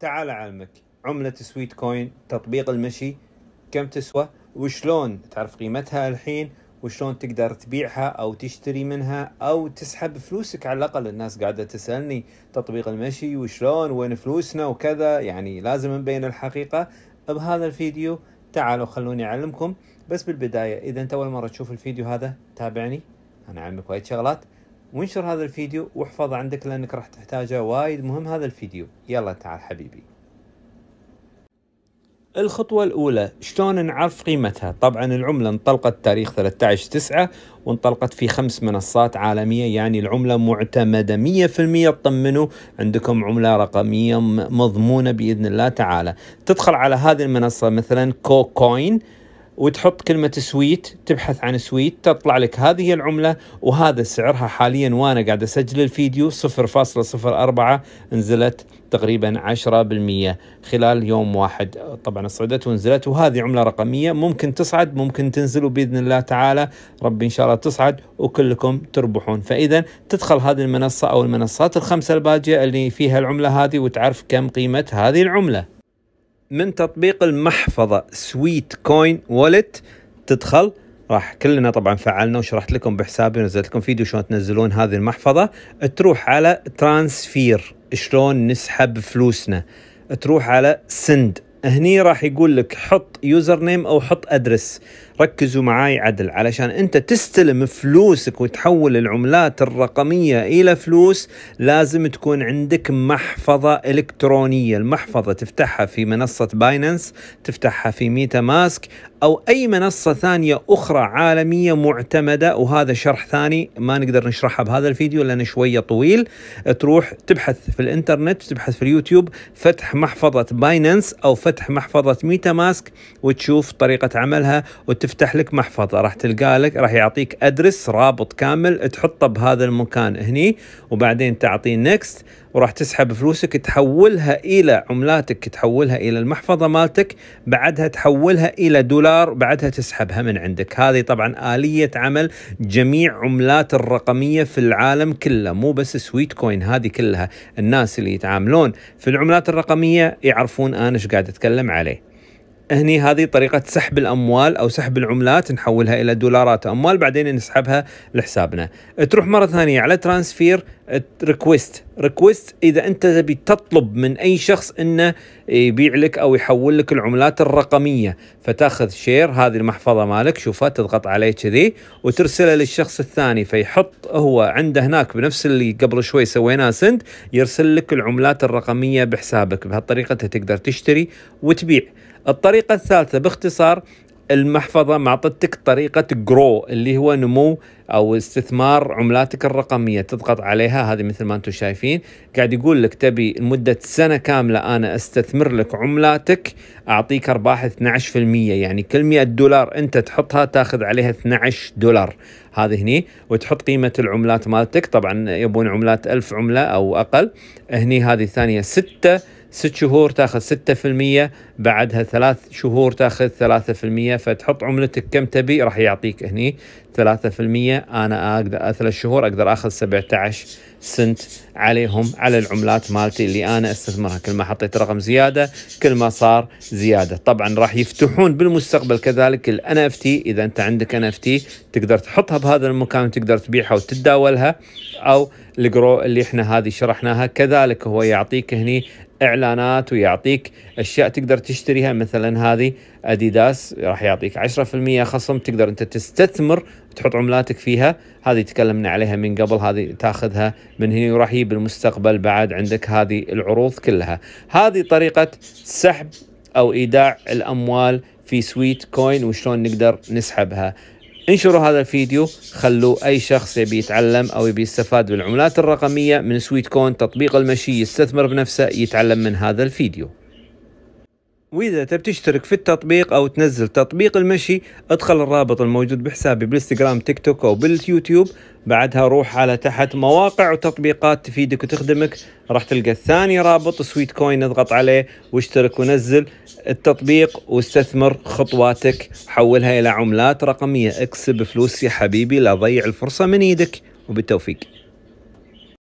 تعال اعلمك عملة سويت كوين تطبيق المشي كم تسوى وشلون تعرف قيمتها الحين وشلون تقدر تبيعها او تشتري منها او تسحب فلوسك على الاقل الناس قاعده تسالني تطبيق المشي وشلون وين فلوسنا وكذا يعني لازم نبين الحقيقه بهذا الفيديو تعالوا خلوني اعلمكم بس بالبدايه اذا انت اول مره تشوف الفيديو هذا تابعني انا اعلمك وايد شغلات وانشر هذا الفيديو واحفظ عندك لانك راح تحتاجه وايد مهم هذا الفيديو يلا تعال حبيبي الخطوة الأولى شلون نعرف قيمتها طبعا العملة انطلقت تاريخ 13 تسعة وانطلقت في خمس منصات عالمية يعني العملة معتمدة 100% طمنوا عندكم عملة رقمية مضمونة بإذن الله تعالى تدخل على هذه المنصة مثلا كو كوين وتحط كلمة سويت تبحث عن سويت تطلع لك هذه العملة وهذا سعرها حاليا وأنا قاعد أسجل الفيديو 0.04 نزلت تقريبا 10% خلال يوم واحد طبعا صعدت ونزلت وهذه عملة رقمية ممكن تصعد ممكن تنزل بإذن الله تعالى ربي إن شاء الله تصعد وكلكم تربحون فإذا تدخل هذه المنصة أو المنصات الخمسة الباجية اللي فيها العملة هذه وتعرف كم قيمة هذه العملة من تطبيق المحفظه سويت كوين والت تدخل راح كلنا طبعا فعلنا وشرحت لكم بحسابي ونزلت لكم فيديو شلون تنزلون هذه المحفظه تروح على ترانسفير شلون نسحب فلوسنا تروح على سند هني راح يقول لك حط يوزر نيم او حط ادرس ركزوا معاي عدل علشان انت تستلم فلوسك وتحول العملات الرقميه الى فلوس لازم تكون عندك محفظه الكترونيه المحفظه تفتحها في منصه بايننس تفتحها في ميتا ماسك أو أي منصة ثانية أخرى عالمية معتمدة وهذا شرح ثاني ما نقدر نشرحها بهذا الفيديو لأنه شوية طويل تروح تبحث في الإنترنت تبحث في اليوتيوب فتح محفظة بايننس أو فتح محفظة ميتا ماسك وتشوف طريقة عملها وتفتح لك محفظة راح تلقى لك راح يعطيك أدرس رابط كامل تحطه بهذا المكان هني وبعدين تعطيه نكست وراح تسحب فلوسك تحولها إلى عملاتك تحولها إلى المحفظة مالتك بعدها تحولها إلى دولار دولار بعدها تسحبها من عندك هذه طبعا آلية عمل جميع عملات الرقمية في العالم كله مو بس سويت كوين هذه كلها الناس اللي يتعاملون في العملات الرقمية يعرفون أنا ايش قاعد أتكلم عليه هني هذه طريقة سحب الأموال أو سحب العملات نحولها إلى دولارات أموال بعدين نسحبها لحسابنا تروح مرة ثانية على ترانسفير ريكويست ريكويست إذا أنت تبي تطلب من أي شخص أنه يبيع لك أو يحول لك العملات الرقمية فتاخذ شير هذه المحفظة مالك شوفها تضغط عليه كذي وترسلها للشخص الثاني فيحط هو عنده هناك بنفس اللي قبل شوي سويناه سند يرسل لك العملات الرقمية بحسابك بهالطريقة أنت تقدر تشتري وتبيع الطريقة الثالثة باختصار المحفظة معطتك طريقة جرو اللي هو نمو أو استثمار عملاتك الرقمية تضغط عليها هذه مثل ما أنتم شايفين قاعد يقول لك تبي لمدة سنة كاملة أنا استثمر لك عملاتك أعطيك أرباح 12% يعني كل 100 دولار أنت تحطها تاخذ عليها 12 دولار هذه هني وتحط قيمة العملات مالتك طبعا يبون عملات 1000 عملة أو أقل هني هذه الثانية 6 ست شهور تاخذ ستة في المية بعدها ثلاث شهور تاخذ ثلاثة في المية فتحط عملتك كم تبي راح يعطيك هني ثلاثة في المية أنا أقدر ثلاث شهور أقدر أخذ سبعة عشر سنت عليهم على العملات مالتي اللي أنا أستثمرها كل ما حطيت رقم زيادة كل ما صار زيادة طبعا راح يفتحون بالمستقبل كذلك الـ NFT إذا أنت عندك NFT تقدر تحطها بهذا المكان تقدر تبيعها وتتداولها أو الجرو اللي احنا هذه شرحناها كذلك هو يعطيك هني اعلانات ويعطيك اشياء تقدر تشتريها مثلا هذه اديداس راح يعطيك 10% خصم تقدر انت تستثمر تحط عملاتك فيها هذه تكلمنا عليها من قبل هذه تاخذها من هنا وراح يجي بالمستقبل بعد عندك هذه العروض كلها هذه طريقه سحب او ايداع الاموال في سويت كوين وشلون نقدر نسحبها انشروا هذا الفيديو خلوا أي شخص يبي يتعلم أو يبي يستفاد بالعملات الرقمية من سويت كون تطبيق المشي يستثمر بنفسه يتعلم من هذا الفيديو واذا تبي تشترك في التطبيق او تنزل تطبيق المشي ادخل الرابط الموجود بحسابي بالانستغرام تيك توك او باليوتيوب بعدها روح على تحت مواقع وتطبيقات تفيدك وتخدمك راح تلقى الثاني رابط سويت كوين اضغط عليه واشترك ونزل التطبيق واستثمر خطواتك حولها الى عملات رقميه اكسب فلوس يا حبيبي لا ضيع الفرصه من ايدك وبالتوفيق